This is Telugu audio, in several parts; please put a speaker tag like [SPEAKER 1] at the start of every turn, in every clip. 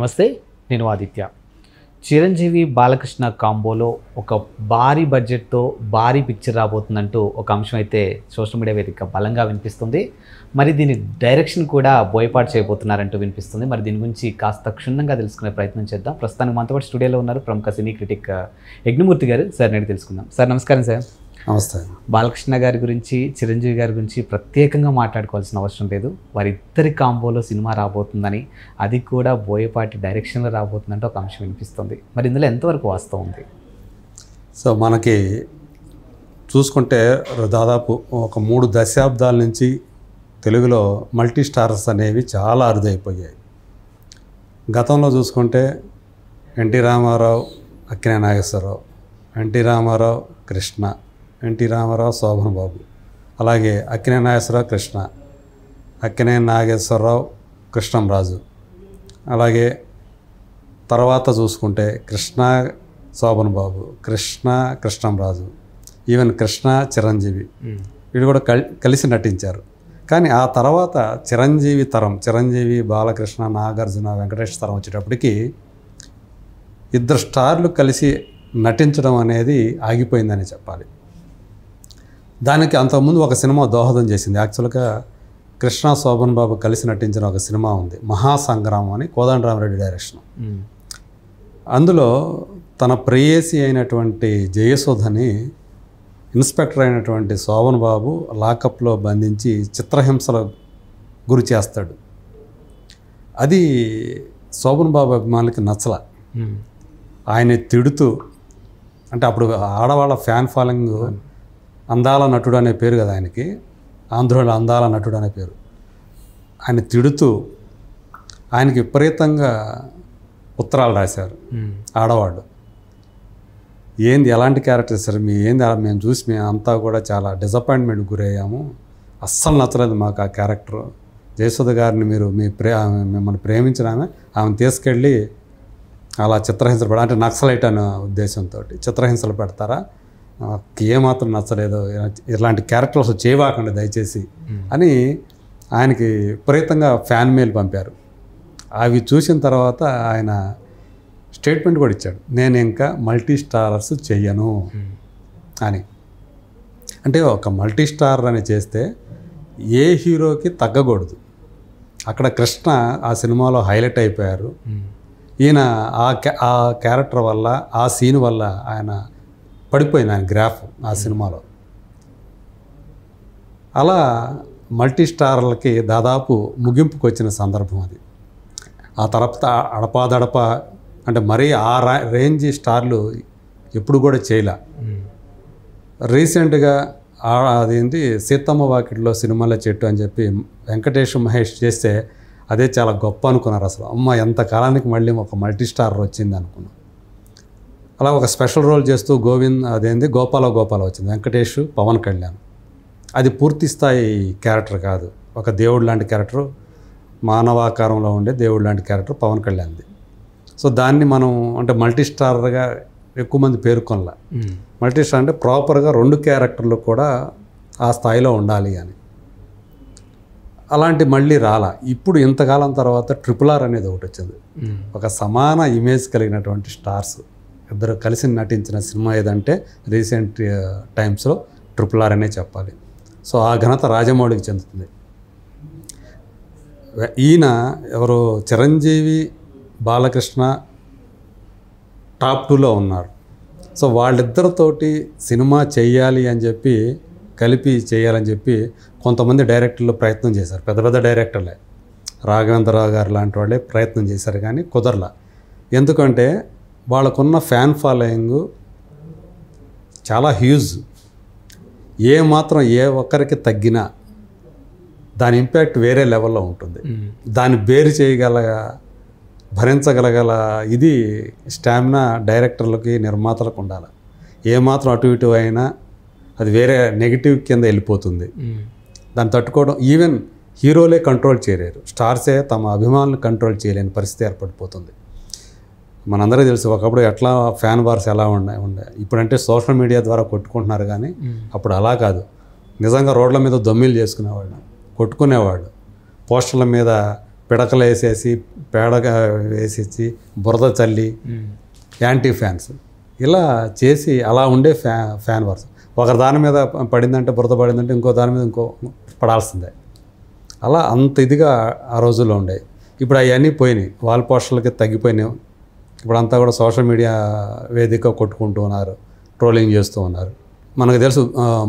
[SPEAKER 1] నమస్తే నేను ఆదిత్య చిరంజీవి బాలకృష్ణ కాంబోలో ఒక భారీ బడ్జెట్తో భారీ పిక్చర్ రాబోతుందంటూ ఒక అంశం అయితే సోషల్ మీడియా వేదిక బలంగా వినిపిస్తుంది మరి దీని డైరెక్షన్ కూడా బోయపాటు చేయబోతున్నారంటూ వినిపిస్తుంది మరి దీని గురించి కాస్త క్షుణ్ణంగా తెలుసుకునే ప్రయత్నం చేద్దాం ప్రస్తుతానికి మనతో పాటు స్టూడియోలో ఉన్నారు ప్రముఖ సినీ క్రిటిక్ యజ్ఞమూర్తి గారు సార్ నేను తెలుసుకుందాం సార్ నమస్కారం సార్ నమస్తే బాలకృష్ణ గారి గురించి చిరంజీవి గారి గురించి ప్రత్యేకంగా మాట్లాడుకోవాల్సిన అవసరం లేదు వారిద్దరి కాంబోలో సినిమా రాబోతుందని అది కూడా బోయపాటి డైరెక్షన్లో రాబోతుందంటే ఒక అంశం వినిపిస్తుంది మరి ఇందులో ఎంతవరకు వాస్తవం ఉంది సో మనకి చూసుకుంటే దాదాపు ఒక మూడు దశాబ్దాల నుంచి తెలుగులో మల్టీ స్టార్స్ అనేవి చాలా అరుదైపోయాయి గతంలో చూసుకుంటే ఎన్టీ రామారావు అక్కినే నాగేశ్వరరావు ఎన్టీ రామారావు కృష్ణ ఎన్టీ రామారావు శోభన్ బాబు అలాగే అక్కినే నాగేశ్వరరావు కృష్ణ అక్కినే నాగేశ్వరరావు కృష్ణంరాజు అలాగే తర్వాత చూసుకుంటే కృష్ణ శోభన్ బాబు కృష్ణ కృష్ణంరాజు ఈవెన్ కృష్ణ చిరంజీవి వీడు కూడా కలిసి నటించారు కానీ ఆ తర్వాత చిరంజీవి తరం చిరంజీవి బాలకృష్ణ నాగార్జున వెంకటేష్ తరం వచ్చేటప్పటికి ఇద్దరు స్టార్లు కలిసి నటించడం అనేది ఆగిపోయిందని చెప్పాలి దానికి అంతకుముందు ఒక సినిమా దోహదం చేసింది యాక్చువల్గా కృష్ణ శోభన్ బాబు కలిసి నటించిన ఒక సినిమా ఉంది మహాసంగ్రామం అని కోదండరామరెడ్డి డైరెక్షన్ అందులో తన ప్రేయసి అయినటువంటి జయసుధని ఇన్స్పెక్టర్ అయినటువంటి శోభన్ బాబు లాకప్లో బంధించి చిత్రహింసల గురి చేస్తాడు అది శోభన్ బాబు అభిమానులకి నచ్చల ఆయన తిడుతూ అంటే అప్పుడు ఆడవాళ్ళ ఫ్యాన్ ఫాలోయింగ్ అందాల నటుడు అనే పేరు కదా ఆయనకి ఆంధ్రుల అందాల నటుడు అనే పేరు ఆయన తిడుతూ ఆయనకి విపరీతంగా ఉత్తరాలు రాశారు ఆడవాళ్ళు ఏంది ఎలాంటి క్యారెక్టర్ సార్ మీ ఏంది మేము చూసి మేము అంతా కూడా చాలా డిసప్పాయింట్మెంట్ గురయ్యాము అస్సలు నచ్చలేదు మాకు ఆ క్యారెక్టర్ జయసుధ గారిని మీరు మీ ప్రే మిమ్మల్ని ప్రేమించిన ఆమె ఆమెను తీసుకెళ్ళి అలా చిత్రహింసలు పెడ అంటే నక్సలైట్ అనే ఉద్దేశంతో చిత్రహింసలు పెడతారా నాకు ఏమాత్రం నచ్చలేదు ఇలాంటి క్యారెక్టర్స్ చేయబాకండి దయచేసి అని ఆయనకి విపరీతంగా ఫ్యాన్ మెయిల్ పంపారు అవి చూసిన తర్వాత ఆయన స్టేట్మెంట్ కూడా ఇచ్చాడు నేను ఇంకా మల్టీ స్టారర్స్ చెయ్యను అని అంటే ఒక మల్టీ స్టార్ అని చేస్తే ఏ హీరోకి తగ్గకూడదు అక్కడ కృష్ణ ఆ సినిమాలో హైలైట్ అయిపోయారు ఈయన ఆ క్యారెక్టర్ వల్ల ఆ సీన్ వల్ల ఆయన పడిపోయింది ఆయన గ్రాఫ్ ఆ సినిమాలో అలా మల్టీ స్టార్లకి దాదాపు ముగింపుకు వచ్చిన సందర్భం అది ఆ తర్వాత అడపాదడప అంటే మరీ ఆ రేంజ్ స్టార్లు ఎప్పుడు కూడా చేయలే రీసెంట్గా అదేంటి సీతమ్మ వాకిట్లో సినిమాలో చెట్టు అని చెప్పి వెంకటేష్ మహేష్ చేస్తే అదే చాలా గొప్ప అనుకున్నారు అసలు అమ్మ ఎంత కాలానికి మళ్ళీ ఒక మల్టీ స్టార్ వచ్చింది అనుకున్నాం అలా ఒక స్పెషల్ రోల్ చేస్తూ గోవింద్ అదేంది గోపాల గోపాల వచ్చింది వెంకటేష్ పవన్ కళ్యాణ్ అది పూర్తి స్థాయి క్యారెక్టర్ కాదు ఒక దేవుడు లాంటి క్యారెక్టర్ మానవాకారంలో ఉండే దేవుడు లాంటి క్యారెక్టర్ పవన్ కళ్యాణ్ది సో దాన్ని మనం అంటే మల్టీ స్టార్గా ఎక్కువ మంది పేర్కొనలా మల్టీ స్టార్ అంటే ప్రాపర్గా రెండు క్యారెక్టర్లు కూడా ఆ స్థాయిలో ఉండాలి అని అలాంటి మళ్ళీ రాలా ఇప్పుడు ఇంతకాలం తర్వాత ట్రిపుల్ ఆర్ అనేది ఒకటి వచ్చింది ఒక సమాన ఇమేజ్ కలిగినటువంటి స్టార్స్ ఇద్దరు కలిసి నటించిన సినిమా ఏదంటే రీసెంట్ టైమ్స్లో ట్రిపుల్ ఆర్ అనే చెప్పాలి సో ఆ ఘనత రాజమౌళికి చెందుతుంది ఈయన ఎవరు చిరంజీవి బాలకృష్ణ టాప్ టూలో ఉన్నారు సో వాళ్ళిద్దరితోటి సినిమా చేయాలి అని చెప్పి కలిపి చేయాలని చెప్పి కొంతమంది డైరెక్టర్లు ప్రయత్నం చేశారు పెద్ద పెద్ద డైరెక్టర్లే రాఘవేంద్రరావు గారు లాంటి వాళ్ళే ప్రయత్నం చేశారు కానీ కుదరలా ఎందుకంటే వాళ్ళకున్న ఫ్యాన్ ఫాలోయింగ్ చాలా హ్యూజ్ ఏ మాత్రం ఏ ఒక్కరికి తగ్గినా దాని ఇంపాక్ట్ వేరే లెవెల్లో ఉంటుంది hmm. దాన్ని బేరు చేయగల భరించగలగల ఇది స్టామినా డైరెక్టర్లకి నిర్మాతలకు ఉండాలి ఏమాత్రం అటు ఇటు అయినా అది వేరే నెగిటివ్ కింద వెళ్ళిపోతుంది hmm. దాన్ని తట్టుకోవడం ఈవెన్ హీరోలే కంట్రోల్ చేయలేరు స్టార్సే తమ అభిమానులు కంట్రోల్ చేయలేని పరిస్థితి ఏర్పడిపోతుంది మనందరికీ తెలుసు ఒకప్పుడు ఎట్లా ఫ్యాన్ వార్స్ ఎలా ఉండే ఉండే ఇప్పుడంటే సోషల్ మీడియా ద్వారా కొట్టుకుంటున్నారు కానీ అప్పుడు అలా కాదు నిజంగా రోడ్ల మీద దొమ్మిలు చేసుకునేవాడు కొట్టుకునేవాడు పోస్టర్ల మీద పిడకలు వేసేసి పేడ వేసేసి బురద చల్లి యాంటీ ఫ్యాన్స్ ఇలా చేసి అలా ఉండే ఫ్యా ఫ్యాన్ వార్స్ ఒకరి దాని మీద పడిందంటే బురద పడిందంటే ఇంకో దాని మీద ఇంకో పడాల్సిందే అలా అంత ఇదిగా ఆ రోజుల్లో ఉండే ఇప్పుడు అవన్నీ పోయినాయి వాల్ పోస్టర్లకి తగ్గిపోయినాయి ఇప్పుడంతా కూడా సోషల్ మీడియా వేదిక కొట్టుకుంటూ ఉన్నారు ట్రోలింగ్ చేస్తూ ఉన్నారు మనకు తెలుసు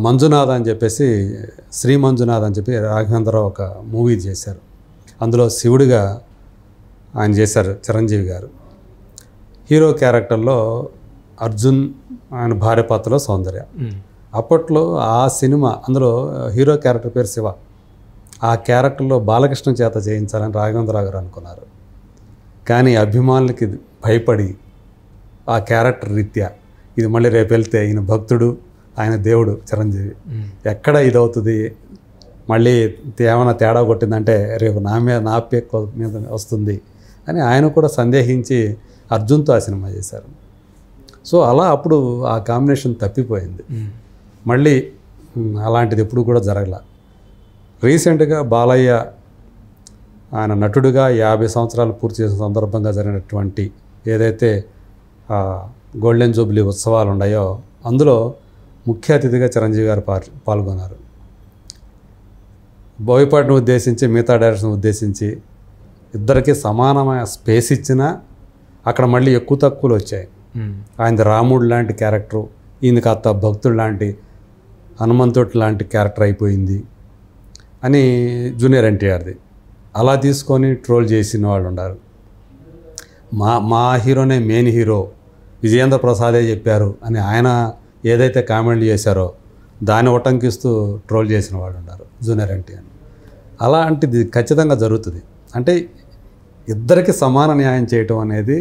[SPEAKER 1] మంజునాథ్ అని చెప్పేసి శ్రీ మంజునాథ్ అని చెప్పి రాఘవేంద్రరావు ఒక మూవీ చేశారు అందులో శివుడిగా ఆయన చేశారు చిరంజీవి గారు హీరో క్యారెక్టర్లో అర్జున్ ఆయన భార్య పాత్రలో సౌందర్య అప్పట్లో ఆ సినిమా అందులో హీరో క్యారెక్టర్ పేరు శివ ఆ క్యారెక్టర్లో బాలకృష్ణ చేత చేయించాలని రాఘవేంద్రరావు గారు అనుకున్నారు కానీ అభిమానులకి భయపడి ఆ క్యారెక్టర్ రీత్యా ఇది మళ్ళీ రేపు వెళ్తే ఈయన భక్తుడు ఆయన దేవుడు చిరంజీవి ఎక్కడ ఇదవుతుంది మళ్ళీ ఏమైనా తేడా కొట్టిందంటే రేపు నా మీద నా పేక్ మీద వస్తుంది అని ఆయన కూడా సందేహించి అర్జున్తో ఆ సినిమా చేశారు సో అలా అప్పుడు ఆ కాంబినేషన్ తప్పిపోయింది మళ్ళీ అలాంటిది ఎప్పుడు కూడా జరగల రీసెంట్గా బాలయ్య ఆయన నటుడుగా యాభై సంవత్సరాలు పూర్తి చేసిన సందర్భంగా జరిగినటువంటి ఏదైతే గోల్డెన్ జూబ్లీ ఉత్సవాలు ఉన్నాయో అందులో ముఖ్య అతిథిగా చిరంజీవి గారు పాల్గొన్నారు బోయపాటిని ఉద్దేశించి మిగతా డైరెక్షన్ ఉద్దేశించి ఇద్దరికి సమానమైన స్పేస్ ఇచ్చినా అక్కడ మళ్ళీ ఎక్కువ తక్కువలు వచ్చాయి ఆయనది రాముడు లాంటి క్యారెక్టరు ఈయన కాస్త భక్తుడు లాంటి హనుమంతుడు లాంటి క్యారెక్టర్ అయిపోయింది అని జూనియర్ ఎన్టీఆర్ది అలా తీసుకొని ట్రోల్ చేసిన వాళ్ళు ఉన్నారు మా మా హీరోనే మెయిన్ హీరో విజయేంద్ర ప్రసాదే చెప్పారు అని ఆయన ఏదైతే కామెంట్లు చేశారో దాన్ని ఉటంకిస్తూ ట్రోల్ చేసిన వాళ్ళు ఉన్నారు జూనియర్ ఎన్టీ అని అలాంటిది ఖచ్చితంగా జరుగుతుంది అంటే ఇద్దరికి సమాన న్యాయం చేయటం అనేది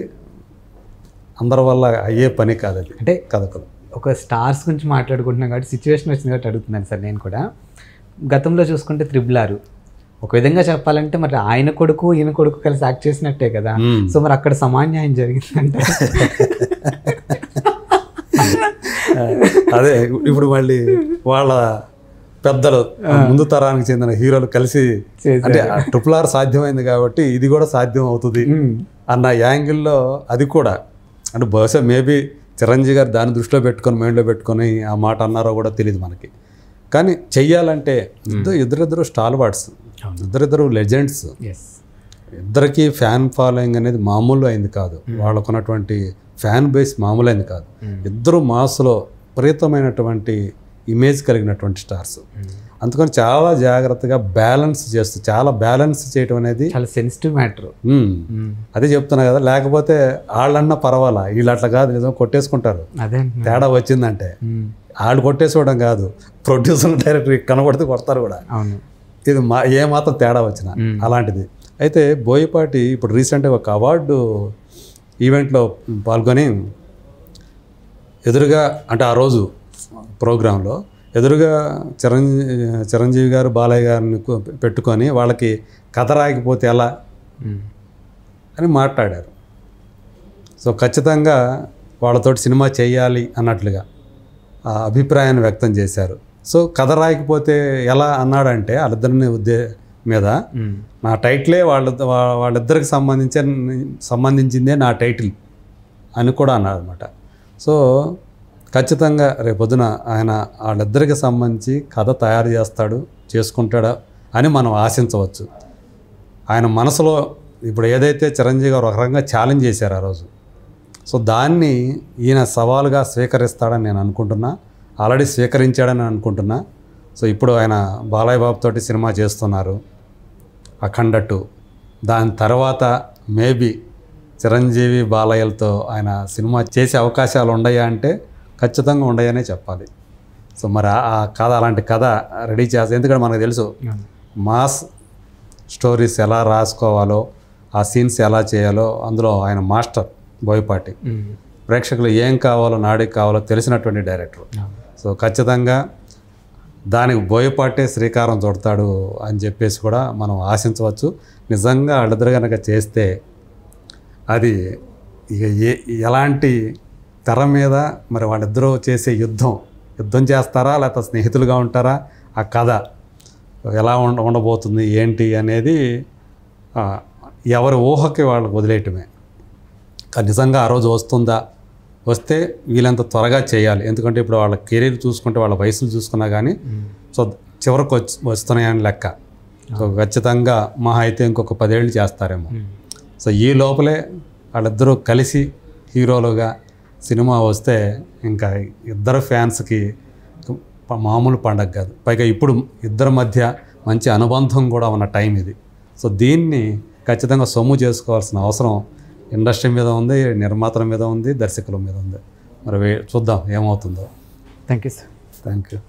[SPEAKER 1] అందరి వల్ల అయ్యే పని కాదు అది అంటే కథకులు ఒక స్టార్స్ గురించి మాట్లాడుకుంటున్నాం కాబట్టి సిచ్యువేషన్ వచ్చింది కాబట్టి అడుగుతున్నాను సార్ నేను కూడా గతంలో చూసుకుంటే త్రిబుల్ ఆరు ఒక విధంగా చెప్పాలంటే మరి ఆయన కొడుకు ఈయన కొడుకు కలిసి యాక్ట్ చేసినట్టే కదా సో మరి అక్కడ సమాన్యాయం జరిగిందంటే అదే ఇప్పుడు మళ్ళీ వాళ్ళ పెద్దలు ముందు తరానికి చెందిన హీరోలు కలిసి అంటే ట్రిపుల్ ఆర్ సాధ్యమైంది కాబట్టి ఇది కూడా సాధ్యం అవుతుంది అన్న యాంగిల్లో అది కూడా అంటే బహుశా మేబీ చిరంజీవి గారు దాన్ని దృష్టిలో పెట్టుకొని మైండ్లో పెట్టుకొని ఆ మాట అన్నారో కూడా తెలియదు మనకి కానీ చెయ్యాలంటే ఇద్దరు ఇద్దరు స్టాల్ వాడ్స్ ఇద్దరిద్దరు లెజెండ్స్ ఇద్దరికి ఫ్యాన్ ఫాలోయింగ్ అనేది మామూలు అయింది కాదు hmm. వాళ్ళకున్నటువంటి ఫ్యాన్ బేస్ మామూలైంది కాదు hmm. ఇద్దరు మాస్లో విపరీతమైనటువంటి ఇమేజ్ కలిగినటువంటి స్టార్స్ hmm. అందుకని చాలా జాగ్రత్తగా బ్యాలెన్స్ చేస్తూ చాలా బ్యాలెన్స్ చేయడం అనేది చాలా సెన్సిటివ్ మ్యాటర్ అదే చెప్తున్నా కదా లేకపోతే వాళ్ళన్నా పర్వాలా వీళ్ళు అట్లా కాదు ఏదో కొట్టేసుకుంటారు తేడా వచ్చిందంటే వాళ్ళు కొట్టేసుకోవడం కాదు ప్రొడ్యూసర్ డైరెక్టర్ కనబడితే కొడతారు కూడా ఇది మా ఏమాత్రం తేడా వచ్చిన అలాంటిది అయితే బోయపాటి ఇప్పుడు రీసెంట్గా ఒక అవార్డు ఈవెంట్లో పాల్గొని ఎదురుగా అంటే ఆ రోజు ప్రోగ్రాంలో ఎదురుగా చిరంజీ చిరంజీవి గారు బాలయ్య గారిని పెట్టుకొని వాళ్ళకి కథ రాయకపోతే ఎలా అని మాట్లాడారు సో ఖచ్చితంగా వాళ్ళతోటి సినిమా చేయాలి అన్నట్లుగా ఆ అభిప్రాయాన్ని వ్యక్తం చేశారు సో కథ రాయకపోతే ఎలా అన్నాడంటే వాళ్ళిద్దరిని ఉద్దే మీద నా టైటిలే వాళ్ళ వాళ్ళిద్దరికి సంబంధించి సంబంధించిందే నా టైటిల్ అని కూడా అనమాట సో ఖచ్చితంగా రేపొద్దున ఆయన వాళ్ళిద్దరికి సంబంధించి కథ తయారు చేస్తాడు చేసుకుంటాడా అని మనం ఆశించవచ్చు ఆయన మనసులో ఇప్పుడు ఏదైతే చిరంజీవి గారు ఒక రకంగా ఛాలెంజ్ చేశారు ఆ రోజు సో దాన్ని ఈయన సవాలుగా స్వీకరిస్తాడని నేను అనుకుంటున్నా ఆల్రెడీ స్వీకరించాడని అనుకుంటున్నా సో ఇప్పుడు ఆయన బాలయ్య బాబు తోటి సినిమా చేస్తున్నారు అఖండ టూ దాని తర్వాత మేబీ చిరంజీవి బాలయ్యలతో ఆయన సినిమా చేసే అవకాశాలు ఉన్నాయా అంటే ఖచ్చితంగా ఉన్నాయనే చెప్పాలి సో మరి ఆ కథ అలాంటి కథ రెడీ చేస్తే ఎందుకంటే మనకు తెలుసు మాస్ స్టోరీస్ ఎలా రాసుకోవాలో ఆ సీన్స్ ఎలా చేయాలో అందులో ఆయన మాస్టర్ బోయపాటి ప్రేక్షకులు ఏం కావాలో నాడికి కావాలో తెలిసినటువంటి డైరెక్టర్ సో ఖచ్చితంగా దానికి బోయపాటే శ్రీకారం చుడతాడు అని చెప్పేసి కూడా మనం ఆశించవచ్చు నిజంగా అడ్డదర కనుక చేస్తే అది ఇక ఏ ఎలాంటి తెర మీద మరి వాళ్ళిద్దరూ చేసే యుద్ధం యుద్ధం చేస్తారా లేకపోతే స్నేహితులుగా ఉంటారా ఆ కథ ఎలా ఉండ ఉండబోతుంది ఏంటి అనేది ఎవరి ఊహకి వాళ్ళకి వదిలేయటమే నిజంగా ఆ రోజు వస్తుందా వస్తే వీళ్ళంత త్వరగా చేయాలి ఎందుకంటే ఇప్పుడు వాళ్ళ కెరీర్ చూసుకుంటే వాళ్ళ వయసులు చూసుకున్నా కానీ సో చివరికి వచ్చి వస్తున్నాయని లెక్క సో ఖచ్చితంగా మహా అయితే ఇంకొక పదేళ్ళు చేస్తారేమో సో ఈ లోపలే వాళ్ళిద్దరూ కలిసి హీరోలుగా సినిమా వస్తే ఇంకా ఇద్దరు ఫ్యాన్స్కి మామూలు పండగ కాదు పైగా ఇప్పుడు ఇద్దరి మధ్య మంచి అనుబంధం కూడా ఉన్న టైం ఇది సో దీన్ని ఖచ్చితంగా సొమ్ము చేసుకోవాల్సిన అవసరం ఇండస్ట్రీ మీద ఉంది నిర్మాతల మీద ఉంది దర్శకుల మీద ఉంది మరి చూద్దాం ఏమవుతుందో thank you sir thank you